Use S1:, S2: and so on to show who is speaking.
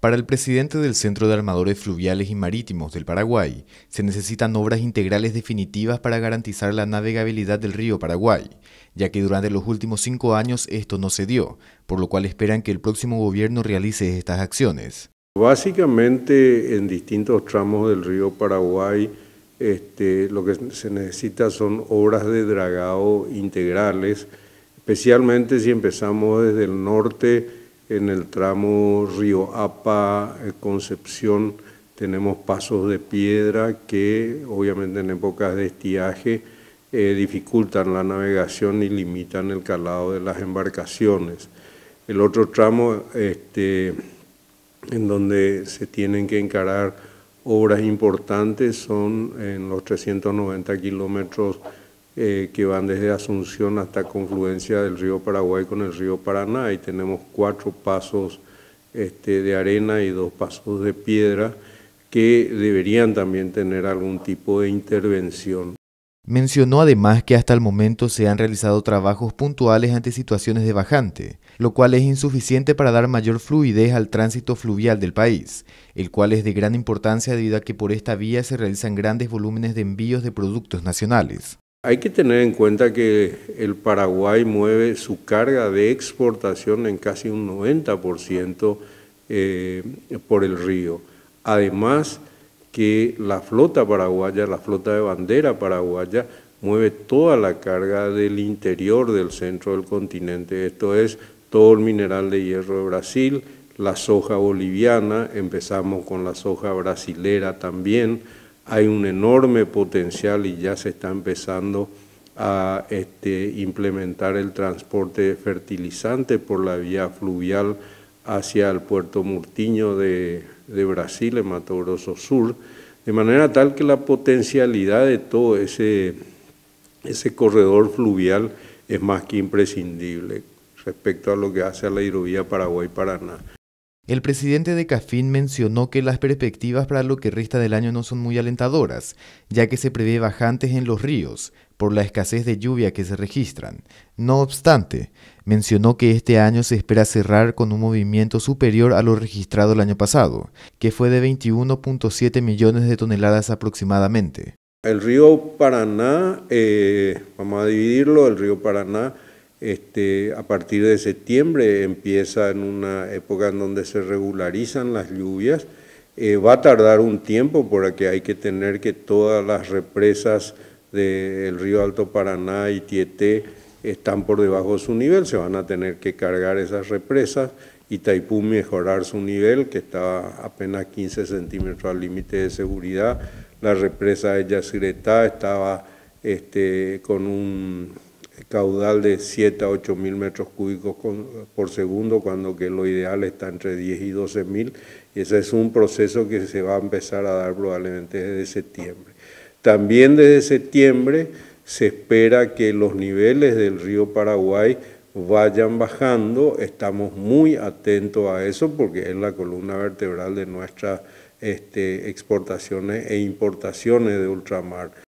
S1: Para el presidente del Centro de Armadores Fluviales y Marítimos del Paraguay, se necesitan obras integrales definitivas para garantizar la navegabilidad del río Paraguay, ya que durante los últimos cinco años esto no se dio, por lo cual esperan que el próximo gobierno realice estas acciones.
S2: Básicamente, en distintos tramos del río Paraguay, este, lo que se necesita son obras de dragado integrales, especialmente si empezamos desde el norte en el tramo Río Apa, eh, Concepción, tenemos pasos de piedra que obviamente en épocas de estiaje eh, dificultan la navegación y limitan el calado de las embarcaciones. El otro tramo este, en donde se tienen que encarar obras importantes son en los 390 kilómetros eh, que van desde Asunción hasta confluencia del río Paraguay con el río Paraná y tenemos cuatro pasos este, de arena y dos pasos de piedra que deberían también tener algún tipo de intervención.
S1: Mencionó además que hasta el momento se han realizado trabajos puntuales ante situaciones de bajante, lo cual es insuficiente para dar mayor fluidez al tránsito fluvial del país, el cual es de gran importancia debido a que por esta vía se realizan grandes volúmenes de envíos de productos nacionales.
S2: Hay que tener en cuenta que el Paraguay mueve su carga de exportación en casi un 90% eh, por el río. Además que la flota paraguaya, la flota de bandera paraguaya, mueve toda la carga del interior del centro del continente. Esto es todo el mineral de hierro de Brasil, la soja boliviana, empezamos con la soja brasilera también, hay un enorme potencial y ya se está empezando a este, implementar el transporte fertilizante por la vía fluvial hacia el puerto Murtiño de, Brasil, en Mato Grosso Sur, de manera tal que la potencialidad de todo ese, ese corredor fluvial es más que imprescindible respecto a lo que hace a la hidrovía Paraguay-Paraná.
S1: El presidente de Cafín mencionó que las perspectivas para lo que resta del año no son muy alentadoras, ya que se prevé bajantes en los ríos por la escasez de lluvia que se registran. No obstante, mencionó que este año se espera cerrar con un movimiento superior a lo registrado el año pasado, que fue de 21.7 millones de toneladas aproximadamente.
S2: El río Paraná, eh, vamos a dividirlo, el río Paraná este, a partir de septiembre empieza en una época en donde se regularizan las lluvias. Eh, va a tardar un tiempo porque hay que tener que todas las represas del río Alto Paraná y Tieté están por debajo de su nivel, se van a tener que cargar esas represas y Taipú mejorar su nivel, que estaba apenas 15 centímetros al límite de seguridad. La represa de Yacyretá estaba este, con un caudal de 7 a 8 mil metros cúbicos por segundo, cuando que lo ideal está entre 10 y 12 mil, y ese es un proceso que se va a empezar a dar probablemente desde septiembre. También desde septiembre se espera que los niveles del río Paraguay vayan bajando, estamos muy atentos a eso porque es la columna vertebral de nuestras este, exportaciones e importaciones de ultramar.